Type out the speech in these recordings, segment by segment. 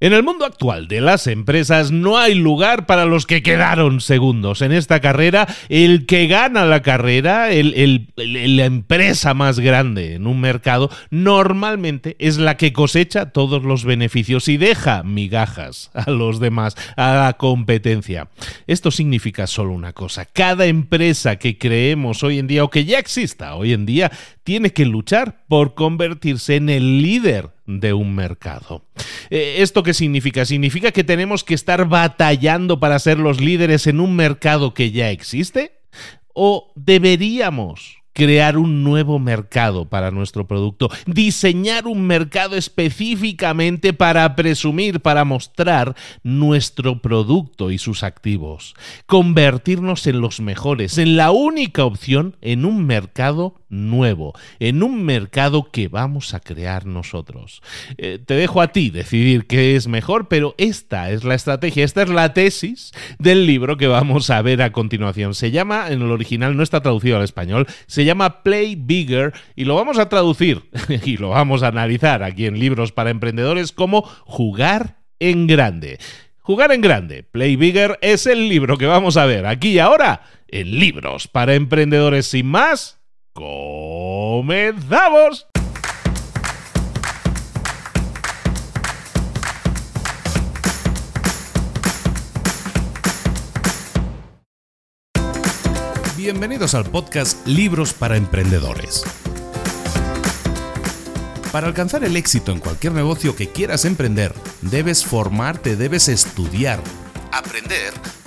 En el mundo actual de las empresas no hay lugar para los que quedaron segundos. En esta carrera, el que gana la carrera, la empresa más grande en un mercado, normalmente es la que cosecha todos los beneficios y deja migajas a los demás, a la competencia. Esto significa solo una cosa. Cada empresa que creemos hoy en día o que ya exista hoy en día tiene que luchar por convertirse en el líder de un mercado. Eh, ¿Esto qué significa? ¿Significa que tenemos que estar batallando para ser los líderes en un mercado que ya existe? ¿O deberíamos crear un nuevo mercado para nuestro producto, diseñar un mercado específicamente para presumir, para mostrar nuestro producto y sus activos, convertirnos en los mejores, en la única opción en un mercado nuevo, en un mercado que vamos a crear nosotros. Eh, te dejo a ti decidir qué es mejor, pero esta es la estrategia, esta es la tesis del libro que vamos a ver a continuación. Se llama, en el original no está traducido al español, se llama Play Bigger y lo vamos a traducir y lo vamos a analizar aquí en Libros para Emprendedores como jugar en grande. Jugar en grande, Play Bigger es el libro que vamos a ver aquí y ahora en Libros para Emprendedores. Sin más, comenzamos. Bienvenidos al podcast Libros para Emprendedores. Para alcanzar el éxito en cualquier negocio que quieras emprender, debes formarte, debes estudiar, aprender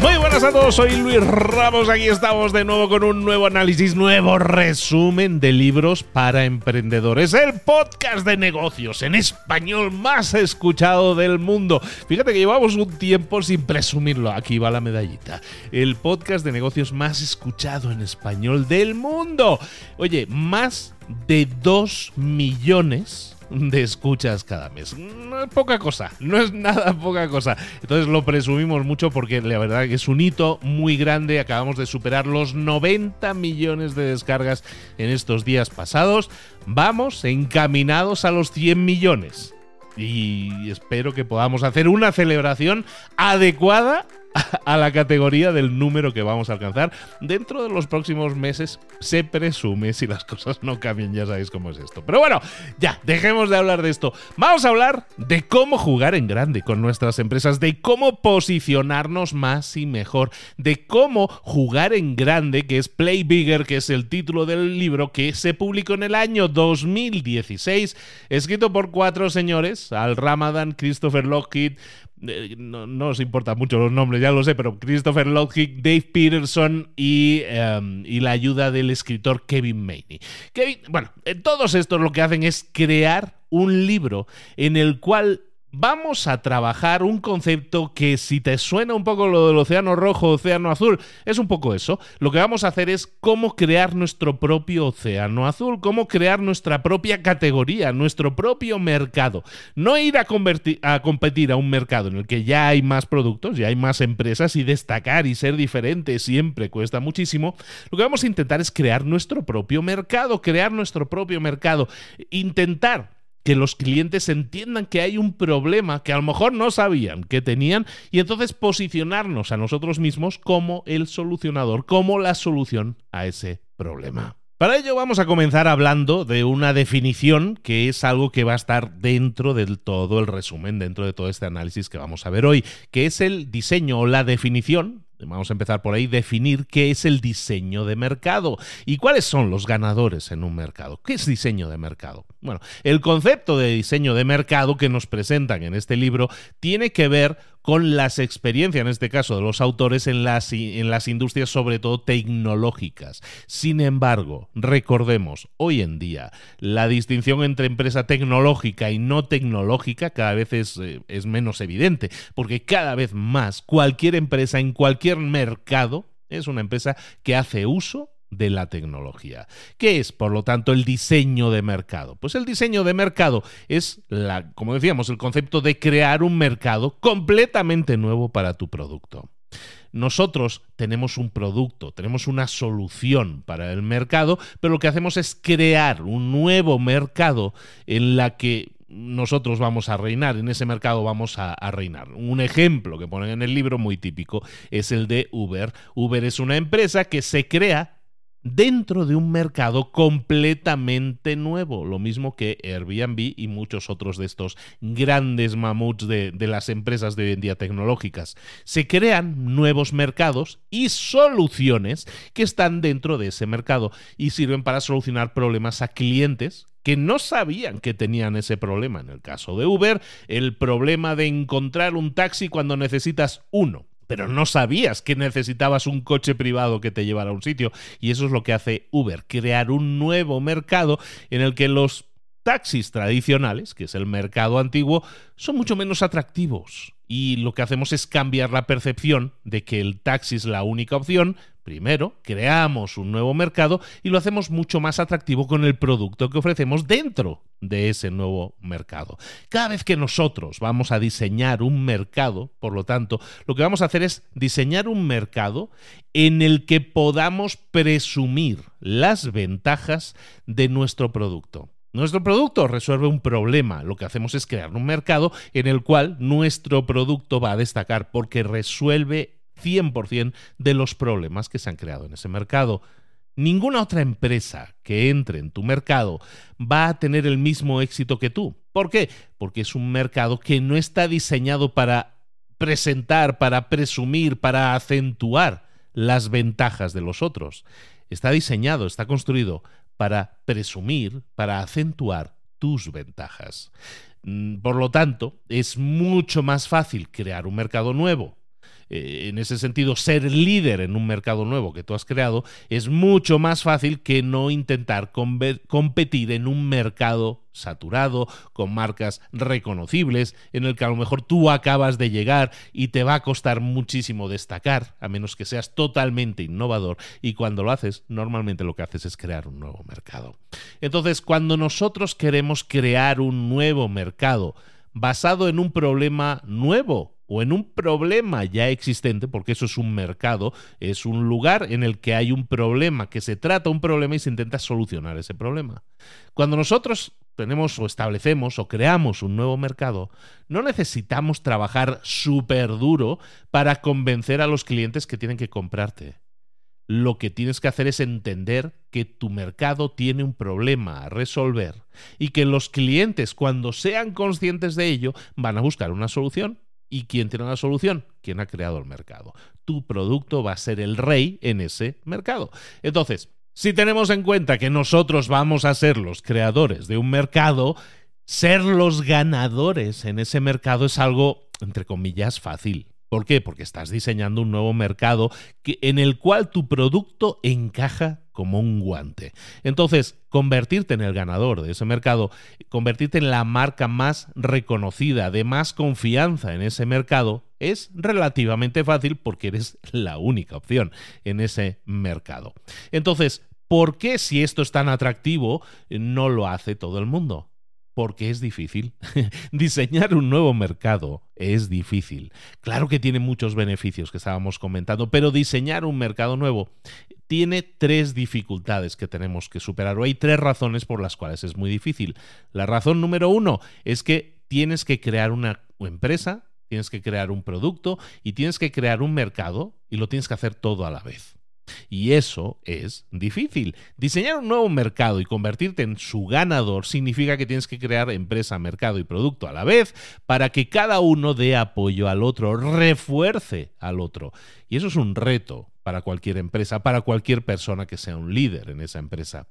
Muy buenas a todos, soy Luis Ramos, aquí estamos de nuevo con un nuevo análisis, nuevo resumen de libros para emprendedores, el podcast de negocios en español más escuchado del mundo. Fíjate que llevamos un tiempo sin presumirlo, aquí va la medallita, el podcast de negocios más escuchado en español del mundo. Oye, más de 2 millones de escuchas cada mes. No mm, es poca cosa, no es nada poca cosa. Entonces lo presumimos mucho porque la verdad que es un hito muy grande. Acabamos de superar los 90 millones de descargas en estos días pasados. Vamos encaminados a los 100 millones y espero que podamos hacer una celebración adecuada a la categoría del número que vamos a alcanzar dentro de los próximos meses, se presume, si las cosas no cambian, ya sabéis cómo es esto. Pero bueno, ya, dejemos de hablar de esto. Vamos a hablar de cómo jugar en grande con nuestras empresas, de cómo posicionarnos más y mejor, de cómo jugar en grande, que es Play Bigger, que es el título del libro que se publicó en el año 2016, escrito por cuatro señores, Al Ramadan, Christopher Lockheed, eh, no, os importan mucho los nombres, ya lo sé, pero Christopher Lodgick, Dave Peterson y, em, y la ayuda del escritor Kevin Maney. Kevin, bueno, eh, todos estos lo que hacen es crear un libro en el cual vamos a trabajar un concepto que si te suena un poco lo del océano rojo, océano azul, es un poco eso. Lo que vamos a hacer es cómo crear nuestro propio océano azul, cómo crear nuestra propia categoría, nuestro propio mercado. No ir a, a competir a un mercado en el que ya hay más productos, ya hay más empresas y destacar y ser diferente siempre cuesta muchísimo. Lo que vamos a intentar es crear nuestro propio mercado, crear nuestro propio mercado, intentar que los clientes entiendan que hay un problema que a lo mejor no sabían que tenían y entonces posicionarnos a nosotros mismos como el solucionador, como la solución a ese problema. Para ello vamos a comenzar hablando de una definición que es algo que va a estar dentro del todo el resumen, dentro de todo este análisis que vamos a ver hoy, que es el diseño o la definición Vamos a empezar por ahí, definir qué es el diseño de mercado y cuáles son los ganadores en un mercado. ¿Qué es diseño de mercado? Bueno, el concepto de diseño de mercado que nos presentan en este libro tiene que ver con las experiencias, en este caso, de los autores en las, en las industrias, sobre todo tecnológicas. Sin embargo, recordemos, hoy en día, la distinción entre empresa tecnológica y no tecnológica cada vez es, eh, es menos evidente, porque cada vez más cualquier empresa en cualquier mercado es una empresa que hace uso de la tecnología. ¿Qué es, por lo tanto, el diseño de mercado? Pues el diseño de mercado es, la, como decíamos, el concepto de crear un mercado completamente nuevo para tu producto. Nosotros tenemos un producto, tenemos una solución para el mercado, pero lo que hacemos es crear un nuevo mercado en la que nosotros vamos a reinar, en ese mercado vamos a, a, reinar. Un ejemplo que ponen en el libro muy típico es el de Uber. Uber es una empresa que se crea dentro de un mercado completamente nuevo, lo mismo que Airbnb y muchos otros de estos grandes mamuts de, las empresas de hoy en día tecnológicas. Se crean nuevos mercados y soluciones que están dentro de ese mercado y sirven para solucionar problemas a clientes que no sabían que tenían ese problema. En el caso de Uber, el problema de encontrar un taxi cuando necesitas uno pero no sabías que necesitabas un coche privado que te llevara a un sitio. Y eso es lo que hace Uber, crear un nuevo mercado en el que los taxis tradicionales, que es el mercado antiguo, son mucho menos atractivos. Y lo que hacemos es cambiar la percepción de que el taxi es la única opción Primero, creamos un nuevo mercado y lo hacemos mucho más atractivo con el producto que ofrecemos dentro de ese nuevo mercado. Cada vez que nosotros vamos a diseñar un mercado, por lo tanto, lo que vamos a hacer es diseñar un mercado en el que podamos presumir las ventajas de nuestro producto. Nuestro producto resuelve un problema. Lo que hacemos es crear un mercado en el cual nuestro producto va a destacar porque resuelve 100% de los problemas que se han creado en ese mercado. Ninguna otra empresa que entre en tu mercado va a tener el mismo éxito que tú. ¿Por qué? Porque es un mercado que no está diseñado para presentar, para presumir, para acentuar las ventajas de los otros. Está diseñado, está construido para presumir, para acentuar tus ventajas. Mm, por lo tanto, es mucho más fácil crear un mercado nuevo eh, en ese sentido, ser líder en un mercado nuevo que tú has creado es mucho más fácil que no intentar competir en un mercado saturado, con marcas reconocibles, en el que a lo mejor tú acabas de llegar y te va a costar muchísimo destacar, a menos que seas totalmente innovador. Y cuando lo haces, normalmente lo que haces es crear un nuevo mercado. Entonces, cuando nosotros queremos crear un nuevo mercado, basado en un problema nuevo o en un problema ya existente, porque eso es un mercado, es un lugar en el que hay un problema, que se trata un problema y se intenta solucionar ese problema. Cuando nosotros tenemos o establecemos o creamos un nuevo mercado, no necesitamos trabajar súper duro para convencer a los clientes que tienen que comprarte. Lo que tienes que hacer es entender que tu mercado tiene un problema a resolver y que los clientes, cuando sean conscientes de ello, van a buscar una solución ¿Y quién tiene la solución? Quien ha creado el mercado. Tu producto va a ser el rey en ese mercado. Entonces, si tenemos en cuenta que nosotros vamos a ser los creadores de un mercado, ser los ganadores en ese mercado es algo, entre comillas, fácil. ¿Por qué? Porque estás diseñando un nuevo mercado en el cual tu producto encaja como un guante. Entonces, convertirte en el ganador de ese mercado, convertirte en la marca más reconocida, de más confianza en ese mercado, es relativamente fácil porque eres la única opción en ese mercado. Entonces, ¿por qué si esto es tan atractivo no lo hace todo el mundo? porque es difícil. Diseñar un nuevo mercado es difícil. Claro que tiene muchos beneficios que estábamos comentando, pero diseñar un mercado nuevo tiene tres dificultades que tenemos que superar. O hay tres razones por las cuales es muy difícil. La razón número uno es que tienes que crear una empresa, tienes que crear un producto y tienes que crear un mercado y lo tienes que hacer todo a la vez. Y eso es difícil. Diseñar un nuevo mercado y convertirte en su ganador significa que tienes que crear empresa, mercado y producto a la vez para que cada uno dé apoyo al otro, refuerce al otro. Y eso es un reto para cualquier empresa, para cualquier persona que sea un líder en esa empresa.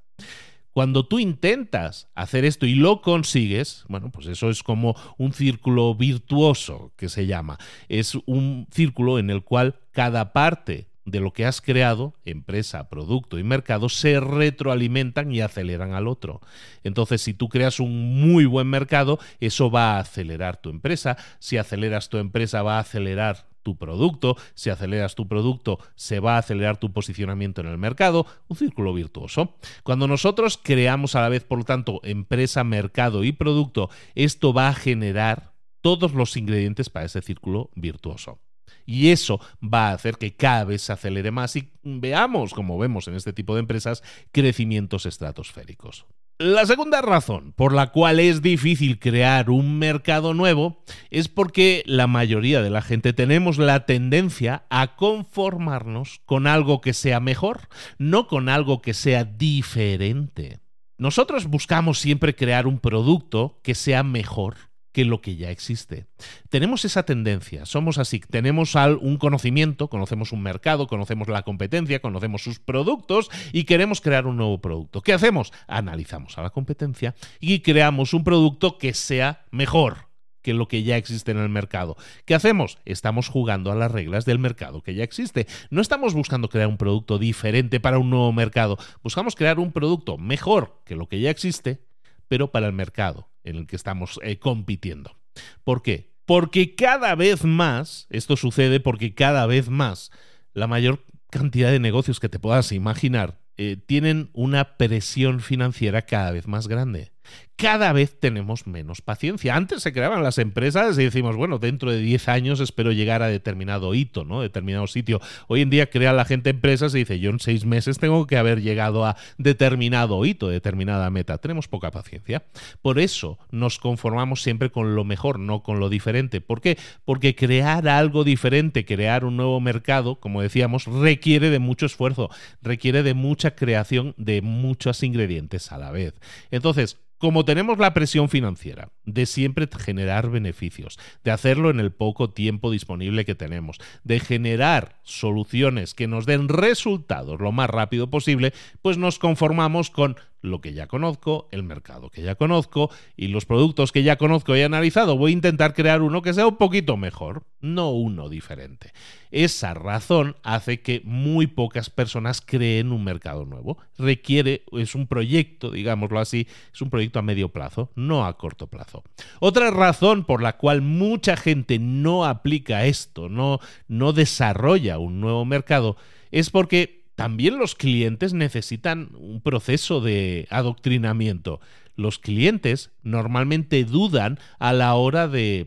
Cuando tú intentas hacer esto y lo consigues, bueno, pues eso es como un círculo virtuoso que se llama. Es un círculo en el cual cada parte de lo que has creado, empresa, producto y mercado, se retroalimentan y aceleran al otro. Entonces, si tú creas un muy buen mercado, eso va a acelerar tu empresa. Si aceleras tu empresa, va a acelerar tu producto. Si aceleras tu producto, se va a acelerar tu posicionamiento en el mercado. Un círculo virtuoso. Cuando nosotros creamos a la vez, por lo tanto, empresa, mercado y producto, esto va a generar todos los ingredientes para ese círculo virtuoso. Y eso va a hacer que cada vez se acelere más y veamos, como vemos en este tipo de empresas, crecimientos estratosféricos. La segunda razón por la cual es difícil crear un mercado nuevo es porque la mayoría de la gente tenemos la tendencia a conformarnos con algo que sea mejor, no con algo que sea diferente. Nosotros buscamos siempre crear un producto que sea mejor que lo que ya existe. Tenemos esa tendencia, somos así, tenemos un conocimiento, conocemos un mercado, conocemos la competencia, conocemos sus productos y queremos crear un nuevo producto. ¿Qué hacemos? Analizamos a la competencia y creamos un producto que sea mejor que lo que ya existe en el mercado. ¿Qué hacemos? Estamos jugando a las reglas del mercado que ya existe. No estamos buscando crear un producto diferente para un nuevo mercado. Buscamos crear un producto mejor que lo que ya existe, pero para el mercado en el que estamos eh, compitiendo. ¿Por qué? Porque cada vez más, esto sucede porque cada vez más, la mayor cantidad de negocios que te puedas imaginar eh, tienen una presión financiera cada vez más grande cada vez tenemos menos paciencia. Antes se creaban las empresas y decimos, bueno, dentro de 10 años espero llegar a determinado hito, ¿no? Determinado sitio. Hoy en día crea la gente empresas y dice, yo en seis meses tengo que haber llegado a determinado hito, determinada meta. Tenemos poca paciencia. Por eso nos conformamos siempre con lo mejor, no con lo diferente. ¿Por qué? Porque crear algo diferente, crear un nuevo mercado, como decíamos, requiere de mucho esfuerzo, requiere de mucha creación de muchos ingredientes a la vez. Entonces, como tenemos la presión financiera de siempre generar beneficios, de hacerlo en el poco tiempo disponible que tenemos, de generar soluciones que nos den resultados lo más rápido posible, pues nos conformamos con lo que ya conozco, el mercado que ya conozco y los productos que ya conozco y he analizado. Voy a intentar crear uno que sea un poquito mejor, no uno diferente. Esa razón hace que muy pocas personas creen un mercado nuevo. Requiere, es un proyecto, digámoslo así, es un proyecto a medio plazo, no a corto plazo. Otra razón por la cual mucha gente no aplica esto, no, no desarrolla un nuevo mercado, es porque también los clientes necesitan un proceso de adoctrinamiento. Los clientes normalmente dudan a la hora de,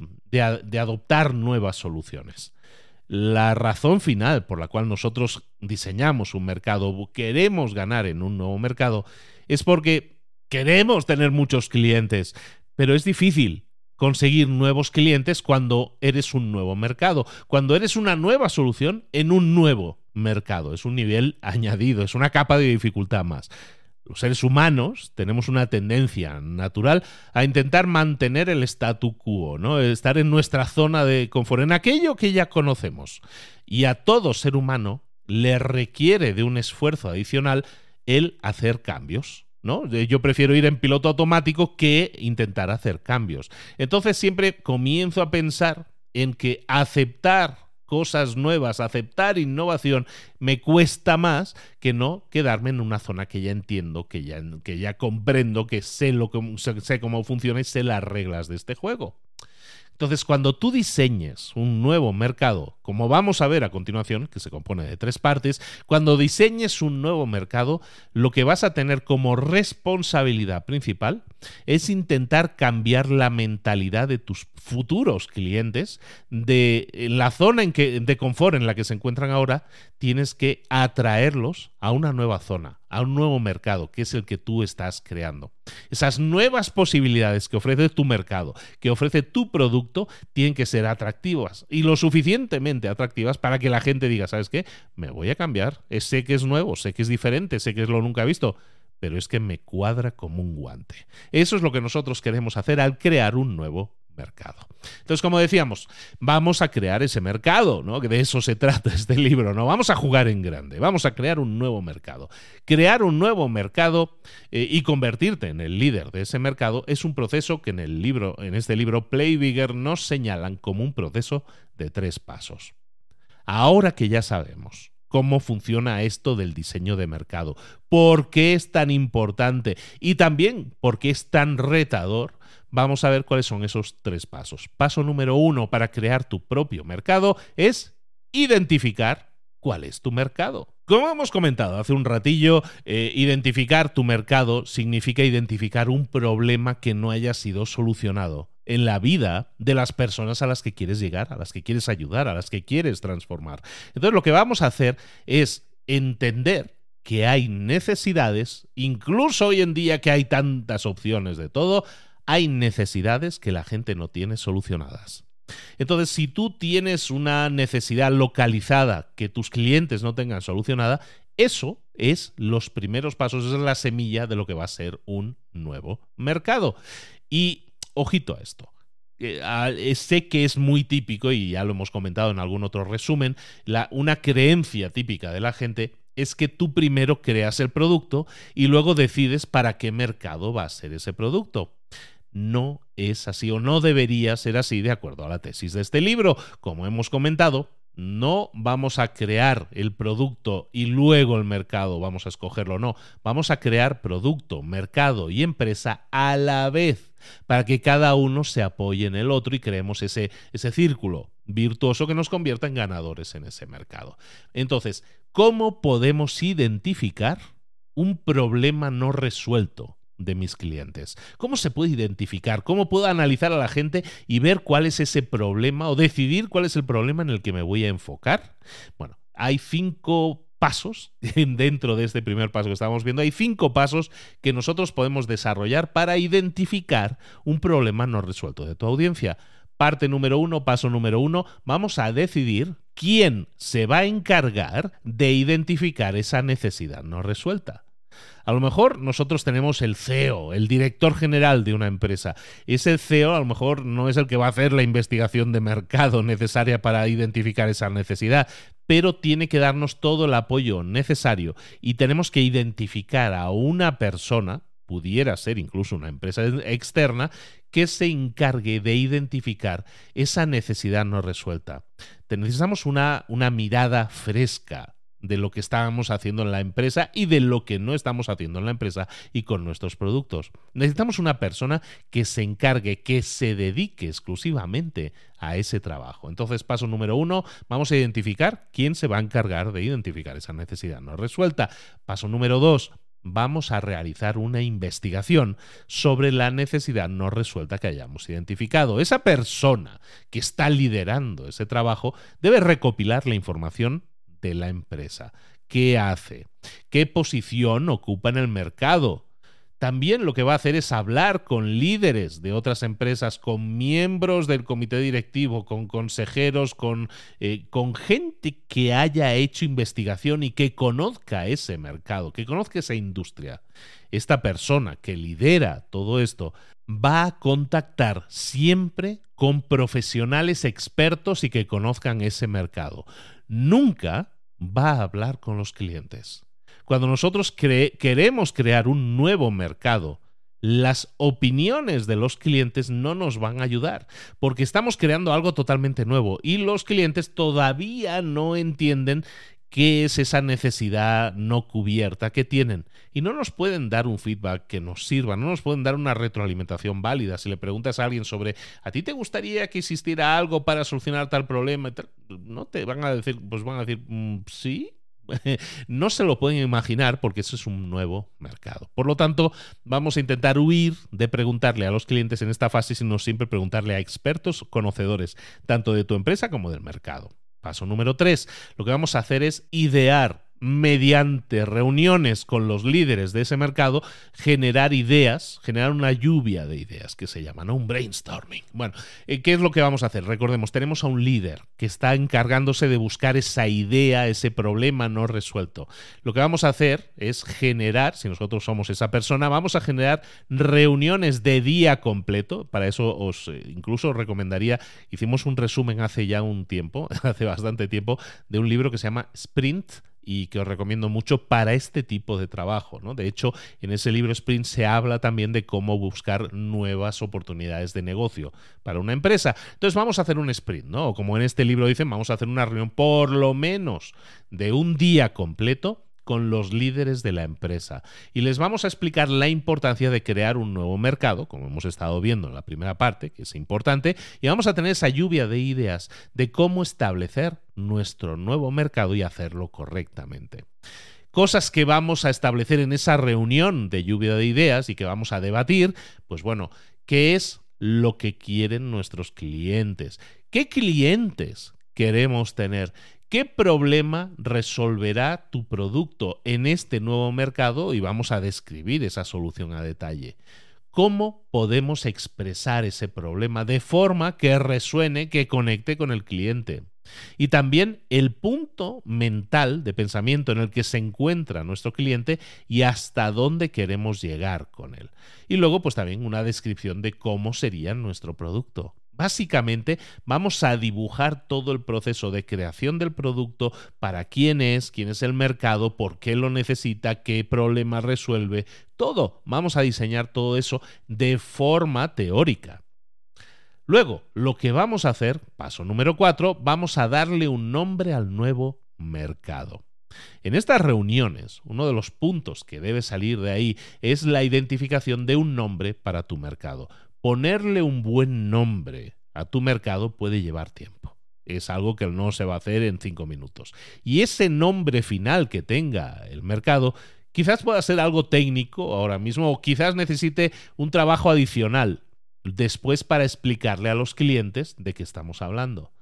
adoptar nuevas soluciones. La razón final por la cual nosotros diseñamos un mercado, queremos ganar en un nuevo mercado, es porque queremos tener muchos clientes, pero es difícil conseguir nuevos clientes cuando eres un nuevo mercado, cuando eres una nueva solución en un nuevo mercado. Es un nivel añadido, es una capa de dificultad más. Los seres humanos tenemos una tendencia natural a intentar mantener el statu quo, ¿no? estar en nuestra zona de confort, en aquello que ya conocemos. Y a todo ser humano le requiere de un esfuerzo adicional el hacer cambios ¿no? Yo prefiero ir en piloto automático que intentar hacer cambios. Entonces siempre comienzo a pensar en que aceptar cosas nuevas, aceptar innovación, me cuesta más que no quedarme en una zona que ya entiendo, que ya, que ya comprendo, que sé, lo, que, sé cómo funciona y sé las reglas de este juego. Entonces, cuando tú diseñes un nuevo mercado, como vamos a ver a continuación, que se compone de tres partes, cuando diseñes un nuevo mercado, lo que vas a tener como responsabilidad principal es intentar cambiar la mentalidad de tus futuros clientes de la zona en que, de confort en la que se encuentran ahora, tienes que atraerlos a una nueva zona, a un nuevo mercado, que es el que tú estás creando. Esas nuevas posibilidades que ofrece tu mercado, que ofrece tu producto, tienen que ser atractivas y lo suficientemente atractivas para que la gente diga, ¿sabes qué? Me voy a cambiar, sé que es nuevo, sé que es diferente, sé que es lo nunca visto pero es que me cuadra como un guante. Eso es lo que nosotros queremos hacer al crear un nuevo mercado. Entonces, como decíamos, vamos a crear ese mercado, ¿no? Que de eso se trata este libro, ¿no? Vamos a jugar en grande, vamos a crear un nuevo mercado. Crear un nuevo mercado eh, y convertirte en el líder de ese mercado es un proceso que en el libro, en este libro Play Bigger nos señalan como un proceso de tres pasos. Ahora que ya sabemos cómo funciona esto del diseño de mercado, por qué es tan importante y también por qué es tan retador. Vamos a ver cuáles son esos tres pasos. Paso número uno para crear tu propio mercado es identificar cuál es tu mercado. Como hemos comentado hace un ratillo, eh, identificar tu mercado significa identificar un problema que no haya sido solucionado en la vida de las personas a las que quieres llegar, a las que quieres ayudar, a las que quieres transformar. Entonces lo que vamos a hacer es entender que hay necesidades, incluso hoy en día que hay tantas opciones de todo, hay necesidades que la gente no tiene solucionadas. Entonces, si tú tienes una necesidad localizada que tus clientes no tengan solucionada, eso es los primeros pasos, es la semilla de lo que va a ser un nuevo mercado. Y ojito a esto. Eh, eh, sé que es muy típico, y ya lo hemos comentado en algún otro resumen, la, una creencia típica de la gente es que tú primero creas el producto y luego decides para qué mercado va a ser ese producto. No es así o no debería ser así de acuerdo a la tesis de este libro. Como hemos comentado, no vamos a crear el producto y luego el mercado vamos a escogerlo, no. Vamos a crear producto, mercado y empresa a la vez para que cada uno se apoye en el otro y creemos ese, ese círculo virtuoso que nos convierta en ganadores en ese mercado. Entonces, ¿cómo podemos identificar un problema no resuelto? de mis clientes. ¿Cómo se puede identificar? ¿Cómo puedo analizar a la gente y ver cuál es ese problema o decidir cuál es el problema en el que me voy a enfocar? Bueno, hay cinco pasos dentro de este primer paso que estábamos viendo. Hay cinco pasos que nosotros podemos desarrollar para identificar un problema no resuelto de tu audiencia. Parte número uno, paso número uno, vamos a decidir quién se va a encargar de identificar esa necesidad no resuelta. A lo mejor nosotros tenemos el CEO, el director general de una empresa. Ese CEO a lo mejor no es el que va a hacer la investigación de mercado necesaria para identificar esa necesidad, pero tiene que darnos todo el apoyo necesario y tenemos que identificar a una persona pudiera ser incluso una empresa externa, que se encargue de identificar esa necesidad no resuelta. Necesitamos una, una mirada fresca, de lo que estábamos haciendo en la empresa y de lo que no estamos haciendo en la empresa y con nuestros productos. Necesitamos una persona que se encargue, que se dedique exclusivamente a ese trabajo. Entonces, paso número uno, vamos a identificar quién se va a encargar de identificar esa necesidad no resuelta. Paso número dos, vamos a realizar una investigación sobre la necesidad no resuelta que hayamos identificado. Esa persona que está liderando ese trabajo debe recopilar la información la empresa. ¿Qué hace? ¿Qué posición ocupa en el mercado? También lo que va a hacer es hablar con líderes de otras empresas, con miembros del comité directivo, con consejeros, con, eh, con gente que haya hecho investigación y que conozca ese mercado, que conozca esa industria. Esta persona que lidera todo esto va a contactar siempre con profesionales expertos y que conozcan ese mercado. Nunca va a hablar con los clientes. Cuando nosotros queremos crear un nuevo mercado, las opiniones de los clientes no nos van a ayudar, porque estamos creando algo totalmente nuevo y los clientes todavía no entienden qué es esa necesidad no cubierta que tienen. Y no nos pueden dar un feedback que nos sirva, no nos pueden dar una retroalimentación válida. Si le preguntas a alguien sobre, ¿a ti te gustaría que existiera algo para solucionar tal problema? No te van a decir, pues van a decir, mm, sí, no se lo pueden imaginar porque eso es un nuevo mercado. Por lo tanto, vamos a intentar huir de preguntarle a los clientes en esta fase, sino siempre preguntarle a expertos conocedores, tanto de tu empresa como del mercado. Paso número 3. Lo que vamos a hacer es idear mediante reuniones con los líderes de ese mercado, generar ideas, generar una lluvia de ideas que se llama, Un brainstorming. Bueno, eh, ¿qué es lo que vamos a hacer? Recordemos, tenemos a un líder que está encargándose de buscar esa idea, ese problema no resuelto. Lo que vamos a hacer es generar, si nosotros somos esa persona, vamos a generar reuniones de día completo. Para eso os eh, incluso os recomendaría, hicimos un resumen hace ya un tiempo, hace bastante tiempo, de un libro que se llama Sprint y que os recomiendo mucho para este tipo de trabajo. ¿no? De hecho, en ese libro Sprint se habla también de cómo buscar nuevas oportunidades de negocio para una empresa. Entonces vamos a hacer un sprint, ¿no? Como en este libro dicen, vamos a hacer una reunión por lo menos de un día completo con los líderes de la empresa y les vamos a explicar la importancia de crear un nuevo mercado, como hemos estado viendo en la primera parte, que es importante, y vamos a tener esa lluvia de ideas de cómo establecer nuestro nuevo mercado y hacerlo correctamente cosas que vamos a establecer en esa reunión de lluvia de ideas y que vamos a debatir, pues bueno, ¿qué es lo que quieren nuestros clientes? ¿Qué clientes queremos tener? ¿Qué problema resolverá tu producto en este nuevo mercado? Y vamos a describir esa solución a detalle. ¿Cómo podemos expresar ese problema de forma que resuene, que conecte con el cliente? Y también el punto mental de pensamiento en el que se encuentra nuestro cliente y hasta dónde queremos llegar con él. Y luego, pues también una descripción de cómo sería nuestro producto. Básicamente vamos a dibujar todo el proceso de creación del producto, para quién es, quién es el mercado, por qué lo necesita, qué problema resuelve, todo. Vamos a diseñar todo eso de forma teórica. Luego, lo que vamos a hacer, paso número 4, vamos a darle un nombre al nuevo mercado. En estas reuniones, uno de los puntos que debe salir de ahí es la identificación de un nombre para tu mercado ponerle un buen nombre a tu mercado puede llevar tiempo. Es algo que no se va a hacer en cinco minutos. Y ese nombre final que tenga el mercado quizás pueda ser algo técnico ahora mismo o quizás necesite un trabajo adicional después para explicarle a los clientes de qué estamos hablando.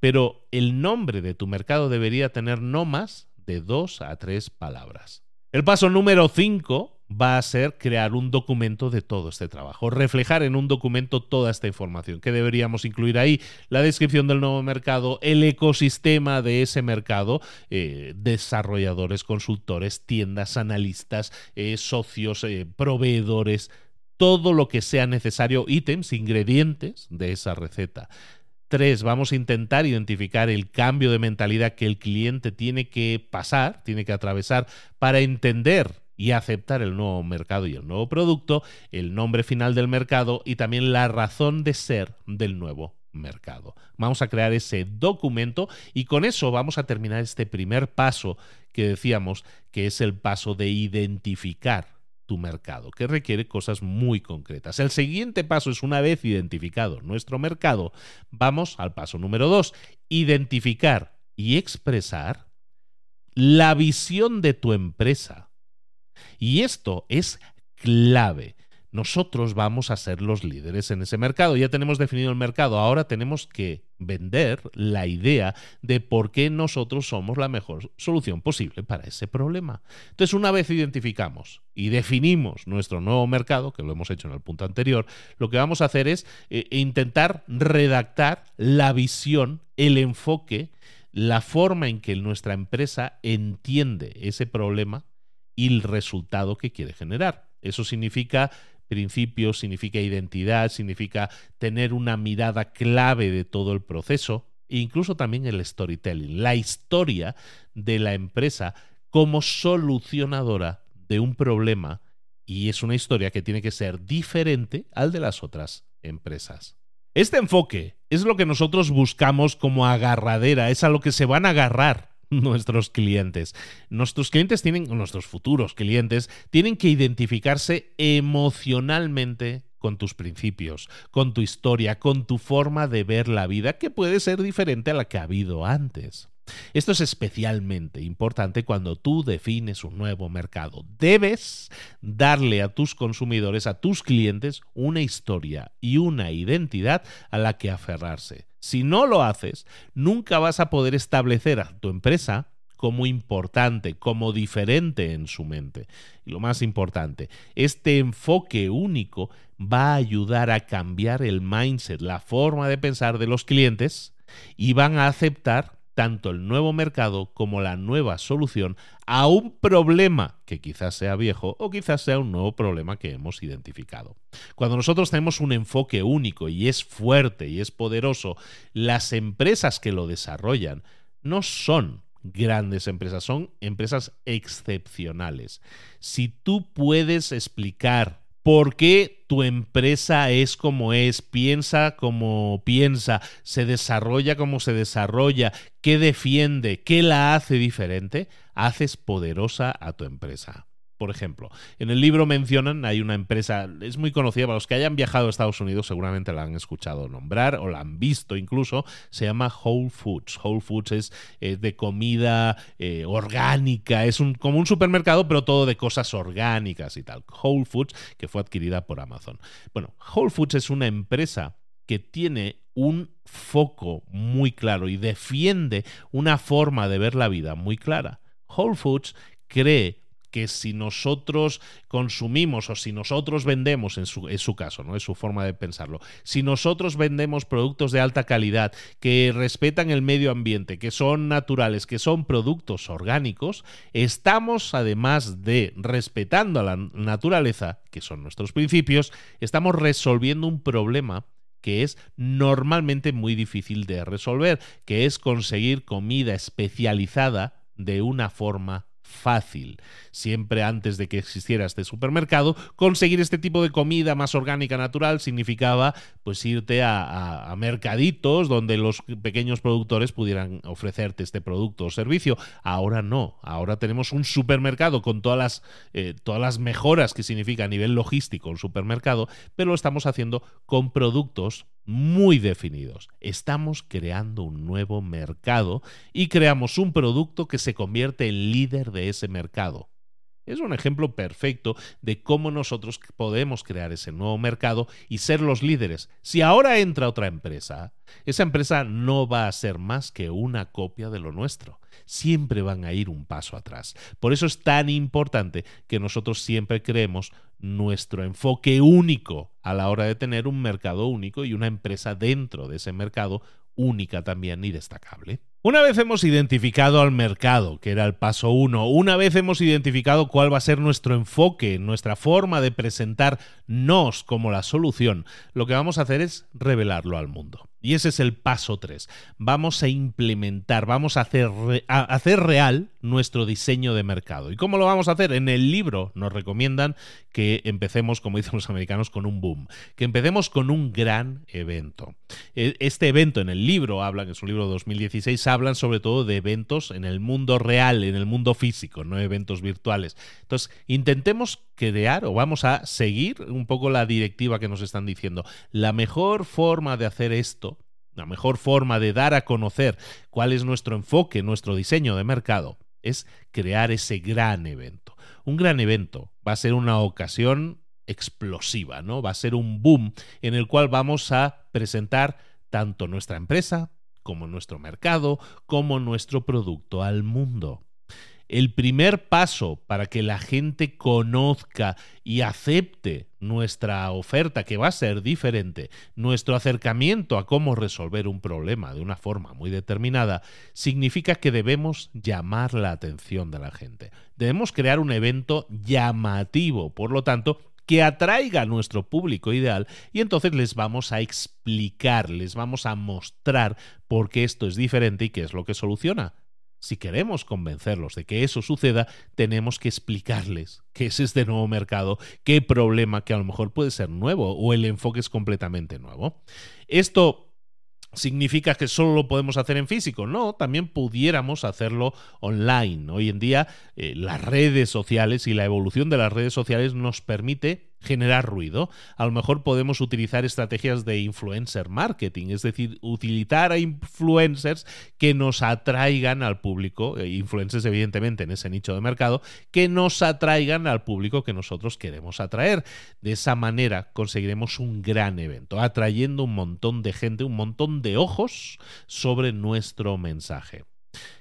Pero el nombre de tu mercado debería tener no más de dos a tres palabras. El paso número cinco va a ser crear un documento de todo este trabajo, reflejar en un documento toda esta información. que deberíamos incluir ahí? La descripción del nuevo mercado, el ecosistema de ese mercado, eh, desarrolladores, consultores, tiendas, analistas, eh, socios, eh, proveedores, todo lo que sea necesario, ítems, ingredientes de esa receta. Tres, vamos a intentar identificar el cambio de mentalidad que el cliente tiene que pasar, tiene que atravesar para entender y aceptar el nuevo mercado y el nuevo producto, el nombre final del mercado y también la razón de ser del nuevo mercado. Vamos a crear ese documento y con eso vamos a terminar este primer paso que decíamos que es el paso de identificar tu mercado, que requiere cosas muy concretas. El siguiente paso es una vez identificado nuestro mercado, vamos al paso número dos, identificar y expresar la visión de tu empresa y esto es clave. Nosotros vamos a ser los líderes en ese mercado. Ya tenemos definido el mercado. Ahora tenemos que vender la idea de por qué nosotros somos la mejor solución posible para ese problema. Entonces, una vez identificamos y definimos nuestro nuevo mercado, que lo hemos hecho en el punto anterior, lo que vamos a hacer es eh, intentar redactar la visión, el enfoque, la forma en que nuestra empresa entiende ese problema y el resultado que quiere generar. Eso significa principios, significa identidad, significa tener una mirada clave de todo el proceso, e incluso también el storytelling, la historia de la empresa como solucionadora de un problema y es una historia que tiene que ser diferente al de las otras empresas. Este enfoque es lo que nosotros buscamos como agarradera, es a lo que se van a agarrar nuestros clientes. Nuestros clientes tienen, nuestros futuros clientes, tienen que identificarse emocionalmente con tus principios, con tu historia, con tu forma de ver la vida, que puede ser diferente a la que ha habido antes. Esto es especialmente importante cuando tú defines un nuevo mercado. Debes darle a tus consumidores, a tus clientes, una historia y una identidad a la que aferrarse. Si no lo haces, nunca vas a poder establecer a tu empresa como importante, como diferente en su mente. Y lo más importante, este enfoque único va a ayudar a cambiar el mindset, la forma de pensar de los clientes y van a aceptar tanto el nuevo mercado como la nueva solución a un problema que quizás sea viejo o quizás sea un nuevo problema que hemos identificado. Cuando nosotros tenemos un enfoque único y es fuerte y es poderoso, las empresas que lo desarrollan no son grandes empresas, son empresas excepcionales. Si tú puedes explicar ¿Por qué tu empresa es como es? Piensa como piensa, se desarrolla como se desarrolla, qué defiende, qué la hace diferente, haces poderosa a tu empresa por ejemplo. En el libro mencionan, hay una empresa, es muy conocida para los que hayan viajado a Estados Unidos, seguramente la han escuchado nombrar o la han visto incluso, se llama Whole Foods. Whole Foods es eh, de comida eh, orgánica, es un, como un supermercado, pero todo de cosas orgánicas y tal. Whole Foods, que fue adquirida por Amazon. Bueno, Whole Foods es una empresa que tiene un foco muy claro y defiende una forma de ver la vida muy clara. Whole Foods cree que si nosotros consumimos o si nosotros vendemos, en su, su caso, ¿no? Es su forma de pensarlo. Si nosotros vendemos productos de alta calidad, que respetan el medio ambiente, que son naturales, que son productos orgánicos, estamos, además de respetando a la naturaleza, que son nuestros principios, estamos resolviendo un problema que es normalmente muy difícil de resolver, que es conseguir comida especializada de una forma fácil. Siempre antes de que existiera este supermercado, conseguir este tipo de comida más orgánica, natural, significaba pues irte a, mercaditos donde los pequeños productores pudieran ofrecerte este producto o servicio. Ahora no, ahora tenemos un supermercado con todas las, eh, todas las mejoras que significa a nivel logístico el supermercado, pero lo estamos haciendo con productos muy definidos. Estamos creando un nuevo mercado y creamos un producto que se convierte en líder de ese mercado. Es un ejemplo perfecto de cómo nosotros podemos crear ese nuevo mercado y ser los líderes. Si ahora entra otra empresa, esa empresa no va a ser más que una copia de lo nuestro. Siempre van a ir un paso atrás. Por eso es tan importante que nosotros siempre creemos nuestro enfoque único a la hora de tener un mercado único y una empresa dentro de ese mercado única también y destacable. Una vez hemos identificado al mercado, que era el paso uno, una vez hemos identificado cuál va a ser nuestro enfoque, nuestra forma de presentarnos como la solución, lo que vamos a hacer es revelarlo al mundo. Y ese es el paso 3. Vamos a implementar, vamos a hacer, a hacer, real nuestro diseño de mercado. ¿Y cómo lo vamos a hacer? En el libro nos recomiendan que empecemos, como dicen los americanos, con un boom, que empecemos con un gran evento. E, este evento en el libro, hablan, en su libro 2016, hablan sobre todo de eventos en el mundo real, en el mundo físico, no eventos virtuales. Entonces, intentemos crear o vamos a seguir un poco la directiva que nos están diciendo. La mejor forma de hacer esto la mejor forma de dar a conocer cuál es nuestro enfoque, nuestro diseño de mercado, es crear ese gran evento. Un gran evento va a ser una ocasión explosiva, ¿no? Va a ser un boom en el cual vamos a presentar tanto nuestra empresa como nuestro mercado, como nuestro producto al mundo. El primer paso para que la gente conozca y acepte nuestra oferta, que va a ser diferente, nuestro acercamiento a cómo resolver un problema de una forma muy determinada, significa que debemos llamar la atención de la gente. Debemos crear un evento llamativo, por lo tanto, que atraiga a nuestro público ideal y entonces les vamos a explicar, les vamos a mostrar por qué esto es diferente y qué es lo que soluciona. Si queremos convencerlos de que eso suceda, tenemos que explicarles qué es este nuevo mercado, qué problema que a lo mejor puede ser nuevo o el enfoque es completamente nuevo. Esto ¿Significa que solo lo podemos hacer en físico? No, también pudiéramos hacerlo online. Hoy en día eh, las redes sociales y la evolución de las redes sociales nos permite generar ruido. A lo mejor podemos utilizar estrategias de influencer marketing, es decir, utilizar a influencers que nos atraigan al público, eh, influencers evidentemente en ese nicho de mercado, que nos atraigan al público que nosotros queremos atraer. De esa manera conseguiremos un gran evento, atrayendo un montón de gente, un montón de ojos sobre nuestro mensaje.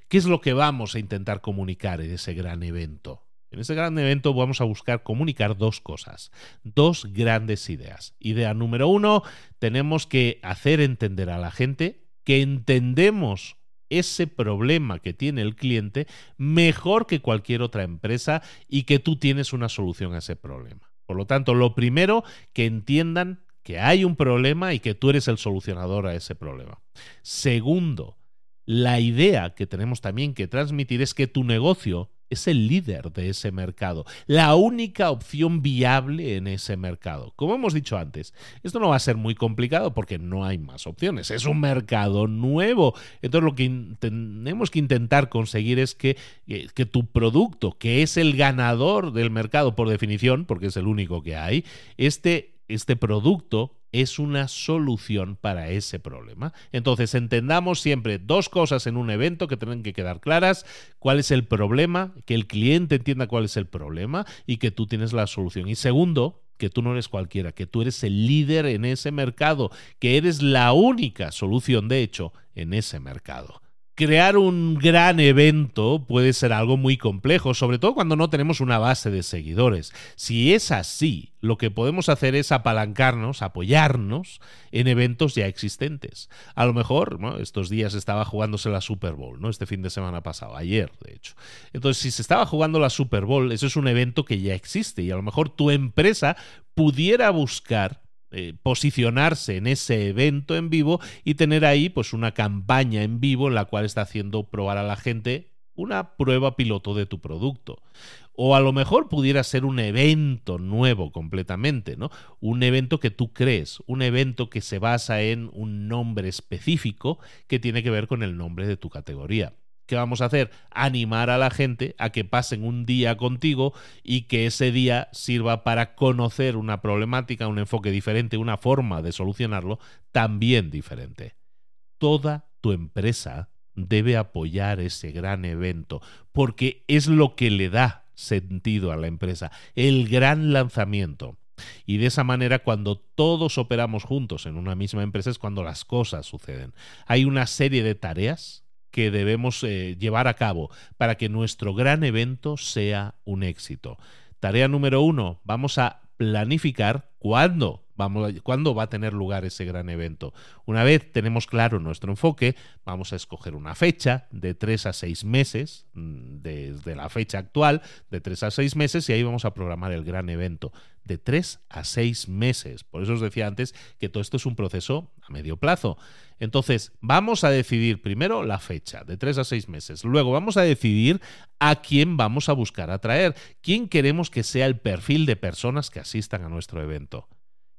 ¿Qué es lo que vamos a intentar comunicar en ese gran evento? En ese gran evento vamos a buscar comunicar dos cosas, dos grandes ideas. Idea número uno, tenemos que hacer entender a la gente que entendemos ese problema que tiene el cliente mejor que cualquier otra empresa y que tú tienes una solución a ese problema. Por lo tanto, lo primero, que entiendan que hay un problema y que tú eres el solucionador a ese problema. Segundo, la idea que tenemos también que transmitir es que tu negocio es el líder de ese mercado, la única opción viable en ese mercado. Como hemos dicho antes, esto no va a ser muy complicado porque no hay más opciones, es un mercado nuevo. Entonces lo que tenemos que intentar conseguir es que, eh, que tu producto, que es el ganador del mercado por definición, porque es el único que hay, este, este producto es una solución para ese problema. Entonces, entendamos siempre dos cosas en un evento que tienen que quedar claras, cuál es el problema, que el cliente entienda cuál es el problema y que tú tienes la solución. Y segundo, que tú no eres cualquiera, que tú eres el líder en ese mercado, que eres la única solución, de hecho, en ese mercado crear un gran evento puede ser algo muy complejo, sobre todo cuando no tenemos una base de seguidores. Si es así, lo que podemos hacer es apalancarnos, apoyarnos en eventos ya existentes. A lo mejor, estos días estaba jugándose la Super Bowl, ¿no? Este fin de semana pasado, ayer, de hecho. Entonces, si se estaba jugando la Super Bowl, eso es un evento que ya existe y a lo mejor tu empresa pudiera buscar eh, posicionarse en ese evento en vivo y tener ahí pues una campaña en vivo en la cual está haciendo probar a la gente una prueba piloto de tu producto. O a lo mejor pudiera ser un evento nuevo completamente, ¿no? Un evento que tú crees, un evento que se basa en un nombre específico que tiene que ver con el nombre de tu categoría. ¿qué vamos a hacer? Animar a la gente a que pasen un día contigo y que ese día sirva para conocer una problemática, un enfoque diferente, una forma de solucionarlo también diferente. Toda tu empresa debe apoyar ese gran evento porque es lo que le da sentido a la empresa, el gran lanzamiento. Y de esa manera, cuando todos operamos juntos en una misma empresa, es cuando las cosas suceden. Hay una serie de tareas que debemos eh, llevar a cabo para que nuestro gran evento sea un éxito. Tarea número uno, vamos a planificar cuándo cuándo va a tener lugar ese gran evento. Una vez tenemos claro nuestro enfoque, vamos a escoger una fecha de tres a seis meses, mm, desde la fecha actual, de tres a seis meses, y ahí vamos a programar el gran evento de 3 a 6 meses. Por eso os decía antes que todo esto es un proceso a medio plazo. Entonces, vamos a decidir primero la fecha, de tres a seis meses. Luego vamos a decidir a quién vamos a buscar atraer, quién queremos que sea el perfil de personas que asistan a nuestro evento.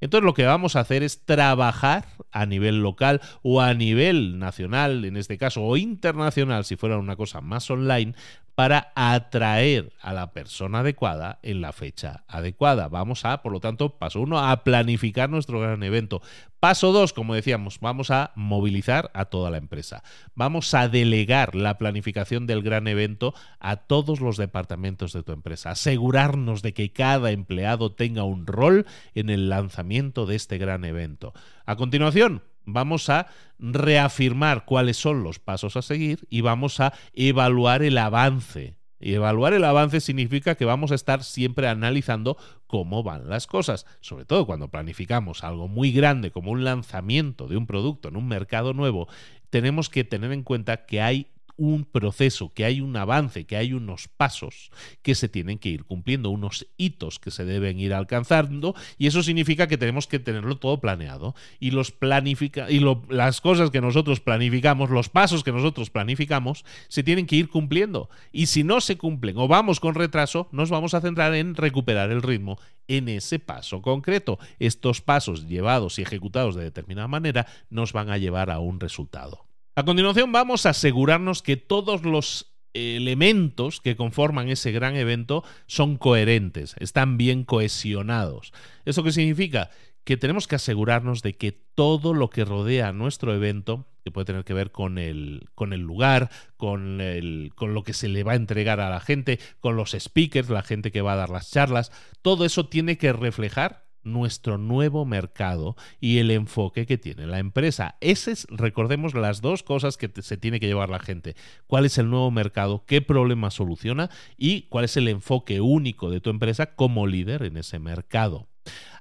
Entonces lo que vamos a hacer es trabajar a nivel local o a nivel nacional, en este caso, o internacional, si fuera una cosa más online, para atraer a la persona adecuada en la fecha adecuada. Vamos a, por lo tanto, paso uno, a planificar nuestro gran evento. Paso dos, como decíamos, vamos a movilizar a toda la empresa. Vamos a delegar la planificación del gran evento a todos los departamentos de tu empresa. Asegurarnos de que cada empleado tenga un rol en el lanzamiento de este gran evento. A continuación, Vamos a reafirmar cuáles son los pasos a seguir y vamos a evaluar el avance. Y evaluar el avance significa que vamos a estar siempre analizando cómo van las cosas, sobre todo cuando planificamos algo muy grande como un lanzamiento de un producto en un mercado nuevo, tenemos que tener en cuenta que hay un proceso, que hay un avance, que hay unos pasos que se tienen que ir cumpliendo, unos hitos que se deben ir alcanzando y eso significa que tenemos que tenerlo todo planeado y los planifica y las cosas que nosotros planificamos, los pasos que nosotros planificamos se tienen que ir cumpliendo y si no se cumplen o vamos con retraso, nos vamos a centrar en recuperar el ritmo en ese paso concreto. Estos pasos llevados y ejecutados de determinada manera nos van a llevar a un resultado. A continuación vamos a asegurarnos que todos los elementos que conforman ese gran evento son coherentes, están bien cohesionados. ¿Eso qué significa? Que tenemos que asegurarnos de que todo lo que rodea nuestro evento, que puede tener que ver con el, con el lugar, con, el, con lo que se le va a entregar a la gente, con los speakers, la gente que va a dar las charlas, todo eso tiene que reflejar nuestro nuevo mercado y el enfoque que tiene la empresa. Esas, recordemos, las dos cosas que se tiene que llevar la gente. ¿Cuál es el nuevo mercado? ¿Qué problema soluciona? ¿Y cuál es el enfoque único de tu empresa como líder en ese mercado?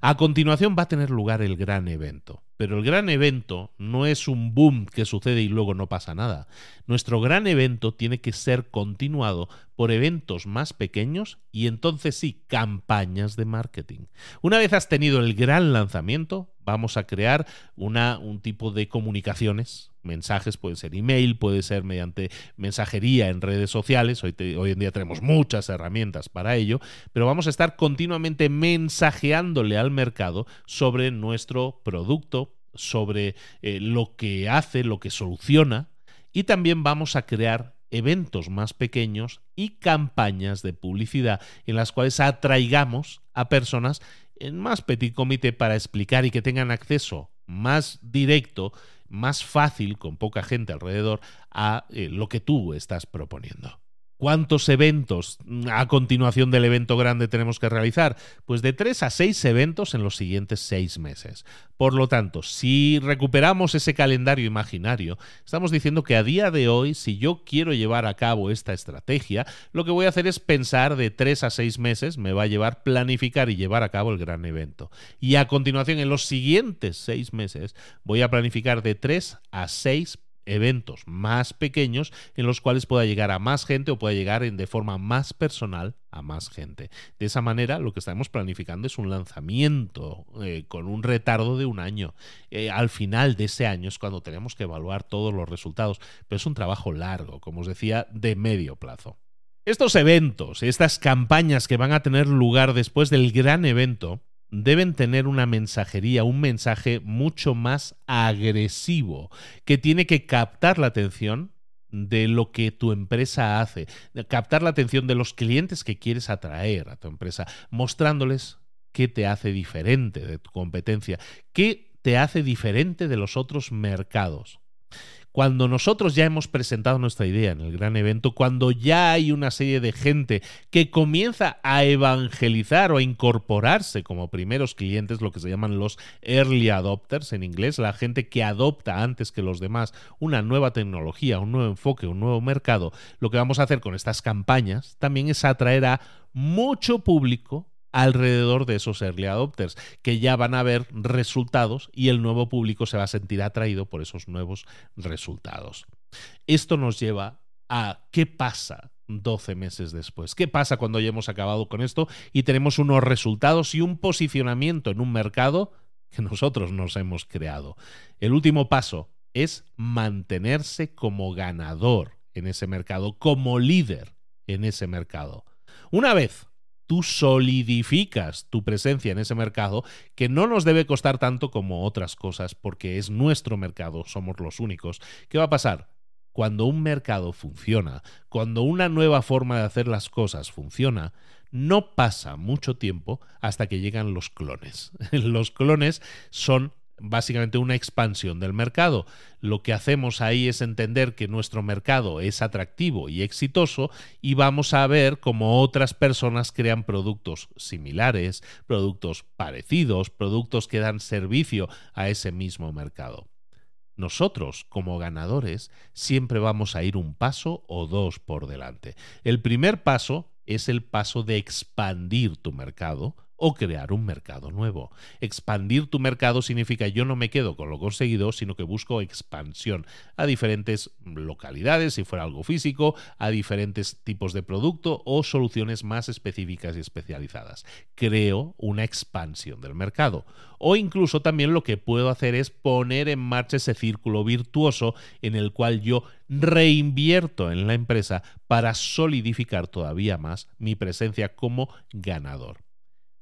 A continuación va a tener lugar el gran evento. Pero el gran evento no es un boom que sucede y luego no pasa nada. Nuestro gran evento tiene que ser continuado por eventos más pequeños y entonces sí, campañas de marketing. Una vez has tenido el gran lanzamiento, vamos a crear una, un tipo de comunicaciones. Mensajes puede ser email, puede ser mediante mensajería en redes sociales. Hoy, en día tenemos muchas herramientas para ello, pero vamos a estar continuamente mensajeándole al mercado sobre nuestro producto, sobre eh, lo que hace, lo que soluciona. Y también vamos a crear eventos más pequeños y campañas de publicidad en las cuales atraigamos a personas en más petit comité para explicar y que tengan acceso más directo, más fácil, con poca gente alrededor, a eh, lo que tú estás proponiendo. ¿Cuántos eventos a continuación del evento grande tenemos que realizar? Pues de tres a seis eventos en los siguientes seis meses. Por lo tanto, si recuperamos ese calendario imaginario, estamos diciendo que a día de hoy, si yo quiero llevar a cabo esta estrategia, lo que voy a hacer es pensar de 3 a 6 meses, me va a llevar planificar y llevar a cabo el gran evento. Y a continuación, en los siguientes seis meses, voy a planificar de 3 a 6 eventos más pequeños en los cuales pueda llegar a más gente o pueda llegar de forma más personal a más gente. De esa manera lo que estamos planificando es un lanzamiento eh, con un retardo de un año. Eh, al final de ese año es cuando tenemos que evaluar todos los resultados, pero es un trabajo largo, como os decía, de medio plazo. Estos eventos, estas campañas que van a tener lugar después del gran evento, deben tener una mensajería, un mensaje mucho más agresivo, que tiene que captar la atención de lo que tu empresa hace, captar la atención de los clientes que quieres atraer a tu empresa, mostrándoles qué te hace diferente de tu competencia, qué te hace diferente de los otros mercados cuando nosotros ya hemos presentado nuestra idea en el gran evento, cuando ya hay una serie de gente que comienza a evangelizar o a incorporarse como primeros clientes, lo que se llaman los early adopters en inglés, la gente que adopta antes que los demás una nueva tecnología, un nuevo enfoque, un nuevo mercado, lo que vamos a hacer con estas campañas también es atraer a mucho público alrededor de esos early adopters, que ya van a ver resultados y el nuevo público se va a sentir atraído por esos nuevos resultados. Esto nos lleva a qué pasa 12 meses después. ¿Qué pasa cuando ya hemos acabado con esto y tenemos unos resultados y un posicionamiento en un mercado que nosotros nos hemos creado? El último paso es mantenerse como ganador en ese mercado, como líder en ese mercado. Una vez tú solidificas tu presencia en ese mercado que no nos debe costar tanto como otras cosas porque es nuestro mercado, somos los únicos. ¿Qué va a pasar? Cuando un mercado funciona, cuando una nueva forma de hacer las cosas funciona, no pasa mucho tiempo hasta que llegan los clones. Los clones son básicamente una expansión del mercado. Lo que hacemos ahí es entender que nuestro mercado es atractivo y exitoso y vamos a ver cómo otras personas crean productos similares, productos parecidos, productos que dan servicio a ese mismo mercado. Nosotros, como ganadores, siempre vamos a ir un paso o dos por delante. El primer paso es el paso de expandir tu mercado o crear un mercado nuevo. Expandir tu mercado significa yo no me quedo con lo conseguido, sino que busco expansión a diferentes localidades, si fuera algo físico, a diferentes tipos de producto o soluciones más específicas y especializadas. Creo una expansión del mercado. O incluso también lo que puedo hacer es poner en marcha ese círculo virtuoso en el cual yo reinvierto en la empresa para solidificar todavía más mi presencia como ganador.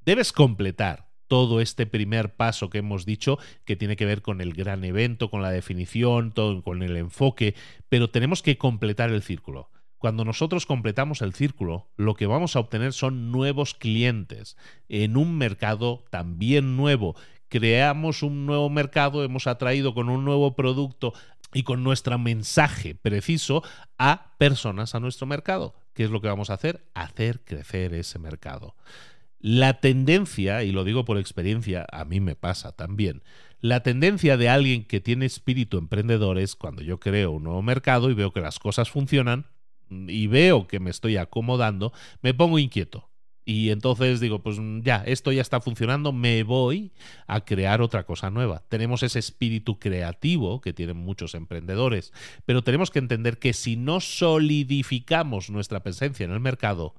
Debes completar todo este primer paso que hemos dicho, que tiene que ver con el gran evento, con la definición, todo, con el enfoque, pero tenemos que completar el círculo. Cuando nosotros completamos el círculo, lo que vamos a obtener son nuevos clientes en un mercado también nuevo. Creamos un nuevo mercado, hemos atraído con un nuevo producto y con nuestro mensaje preciso a personas a nuestro mercado. ¿Qué es lo que vamos a hacer? Hacer crecer ese mercado. La tendencia, y lo digo por experiencia, a mí me pasa también, la tendencia de alguien que tiene espíritu emprendedor es cuando yo creo un nuevo mercado y veo que las cosas funcionan mm, y veo que me estoy acomodando, me pongo inquieto. Y entonces digo, pues mm, ya, esto ya está funcionando, me voy a crear otra cosa nueva. Tenemos ese espíritu creativo que tienen muchos emprendedores, pero tenemos que entender que si no solidificamos nuestra presencia en el mercado,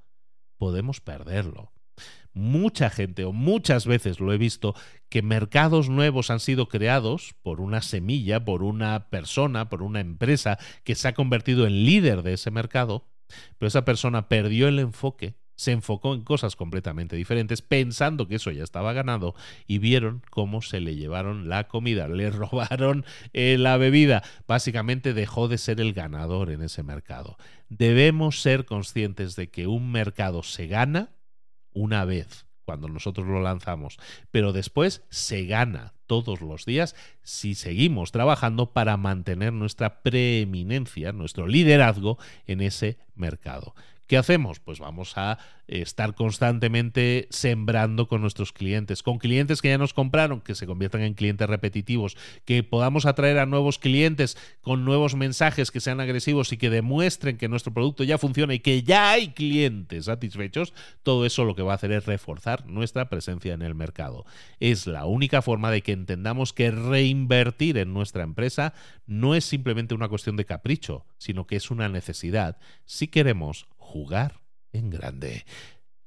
podemos perderlo mucha gente o muchas veces lo he visto que mercados nuevos han sido creados por una semilla, por una persona, por una empresa que se ha convertido en líder de ese mercado, pero esa persona perdió el enfoque se enfocó en cosas completamente diferentes, pensando que eso ya estaba ganado, y vieron cómo se le llevaron la comida, le robaron eh, la bebida. Básicamente dejó de ser el ganador en ese mercado. Debemos ser conscientes de que un mercado se gana una vez cuando nosotros lo lanzamos, pero después se gana todos los días si seguimos trabajando para mantener nuestra preeminencia, nuestro liderazgo en ese mercado. ¿Qué hacemos? Pues vamos a eh, estar constantemente sembrando con nuestros clientes, con clientes que ya nos compraron, que se conviertan en clientes repetitivos, que podamos atraer a nuevos clientes con nuevos mensajes que sean agresivos y que demuestren que nuestro producto ya funciona y que ya hay clientes satisfechos, todo eso lo que va a hacer es reforzar nuestra presencia en el mercado. Es la única forma de que entendamos que reinvertir en nuestra empresa no es simplemente una cuestión de capricho, sino que es una necesidad si queremos jugar en grande.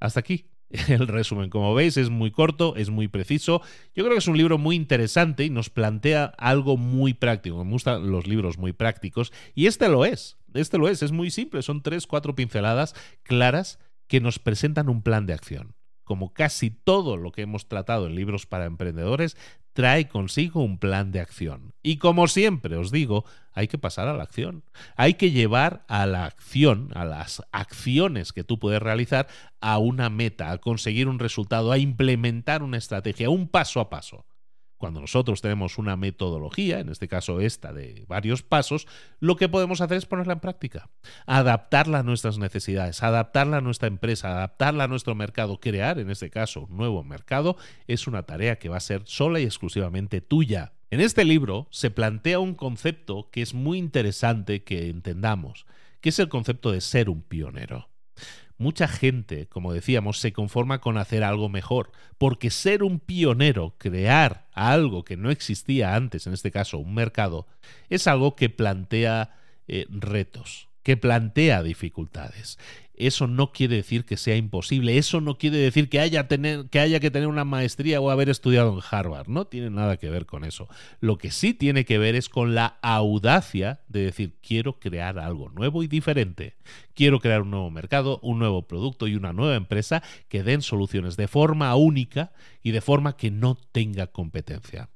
Hasta aquí el resumen. Como veis, es muy corto, es muy preciso. Yo creo que es un libro muy interesante y nos plantea algo muy práctico. Me gustan los libros muy prácticos y este lo es. Este lo es, es muy simple. Son tres, cuatro pinceladas claras que nos presentan un plan de acción como casi todo lo que hemos tratado en libros para emprendedores, trae consigo un plan de acción. Y como siempre os digo, hay que pasar a la acción. Hay que llevar a la acción, a las acciones que tú puedes realizar, a una meta, a conseguir un resultado, a implementar una estrategia, un paso a paso. Cuando nosotros tenemos una metodología, en este caso esta de varios pasos, lo que podemos hacer es ponerla en práctica, adaptarla a nuestras necesidades, adaptarla a nuestra empresa, adaptarla a nuestro mercado, crear en este caso un nuevo mercado, es una tarea que va a ser sola y exclusivamente tuya. En este libro se plantea un concepto que es muy interesante que entendamos, que es el concepto de ser un pionero. Mucha gente, como decíamos, se conforma con hacer algo mejor, porque ser un pionero, crear algo que no existía antes, en este caso un mercado, es algo que plantea eh, retos, que plantea dificultades. Eso no quiere decir que sea imposible, eso no quiere decir que haya, que haya que tener una maestría o haber estudiado en Harvard, no tiene nada que ver con eso. Lo que sí tiene que ver es con la audacia de decir, quiero crear algo nuevo y diferente, quiero crear un nuevo mercado, un nuevo producto y una nueva empresa que den soluciones de forma única y de forma que no tenga competencia.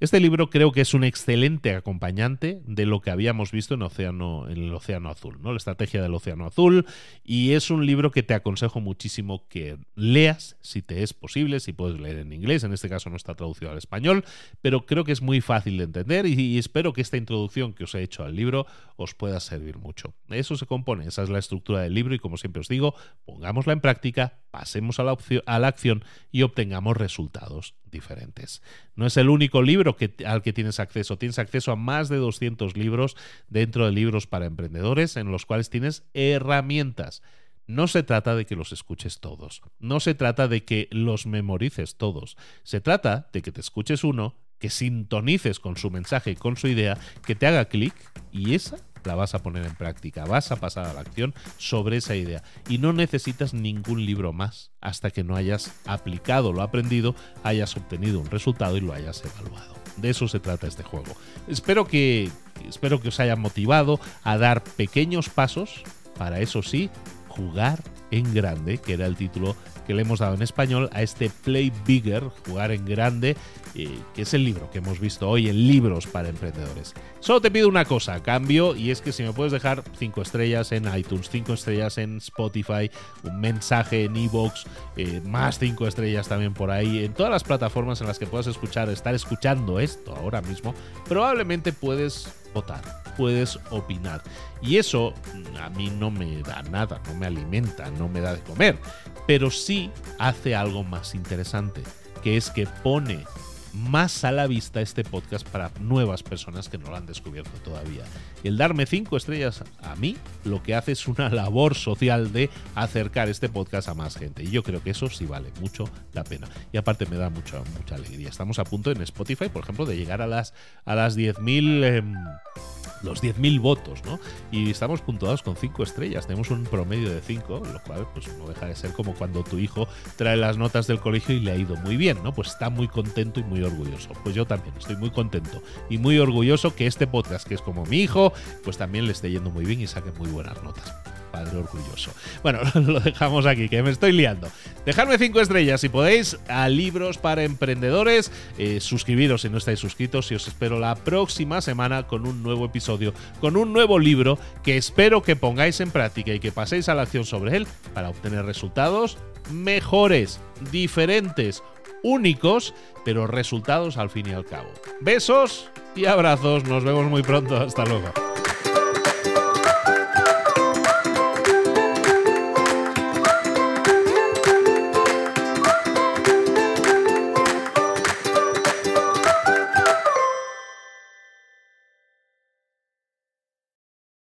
Este libro creo que es un excelente acompañante de lo que habíamos visto en, Océano, en el Océano Azul, ¿no? La estrategia del Océano Azul. Y es un libro que te aconsejo muchísimo que leas, si te es posible, si puedes leer en inglés. En este caso no está traducido al español, pero creo que es muy fácil de entender y, espero que esta introducción que os he hecho al libro os pueda servir mucho. Eso se compone, esa es la estructura del libro y como siempre os digo, pongámosla en práctica, pasemos a la acción y obtengamos resultados diferentes. No es el único libro al que tienes acceso, tienes acceso a más de 200 libros dentro de libros para emprendedores en los cuales tienes herramientas. No se trata de que los escuches todos, no se trata de que los memorices todos, se trata de que te escuches uno, que sintonices con su mensaje y con su idea, que te haga clic y esa la vas a poner en práctica, vas a pasar a la acción sobre esa idea. Y no necesitas ningún libro más hasta que no hayas aplicado lo aprendido, hayas obtenido un resultado y lo hayas evaluado. De eso se trata este juego. Espero que, espero que os haya motivado a dar pequeños pasos para eso sí, jugar en grande, que era el título que le hemos dado en español a este Play Bigger, jugar en grande, que es el libro que hemos visto hoy en libros para emprendedores. Solo te pido una cosa cambio y es que si me puedes dejar 5 estrellas en iTunes, 5 estrellas en Spotify, un mensaje en Evox, eh, más 5 estrellas también por ahí, en todas las plataformas en las que puedas escuchar, estar escuchando esto ahora mismo, probablemente puedes votar, puedes opinar. Y eso a mí no me da nada, no me alimenta, no me da de comer, pero sí hace algo más interesante, que es que pone más a la vista este podcast para nuevas personas que no lo han descubierto todavía. El darme 5 estrellas a mí lo que hace es una labor social de acercar este podcast a más gente. Y yo creo que eso sí vale mucho la pena. Y aparte me da mucha, mucha alegría. Estamos a punto en Spotify, por ejemplo, de llegar a las, a las 10.000 los 10.000 votos, ¿no? Y estamos puntuados con 5 estrellas, tenemos un promedio de 5, lo cual pues no deja de ser como cuando tu hijo trae las notas del colegio y le ha ido muy bien, ¿no? Pues está muy contento y muy orgulloso. Pues yo también estoy muy contento y muy orgulloso que este podcast, que es como mi hijo, pues también le esté yendo muy bien y saque muy buenas notas padre orgulloso. Bueno, lo dejamos aquí, que me estoy liando. Dejadme 5 estrellas si podéis a Libros para Emprendedores. Eh, suscribiros si no estáis suscritos y os espero la próxima semana con un nuevo episodio con un nuevo libro que espero que pongáis en práctica y que paséis a la acción sobre él para obtener resultados mejores, diferentes, únicos, pero resultados al fin y al cabo. Besos y abrazos, nos vemos muy pronto, hasta luego.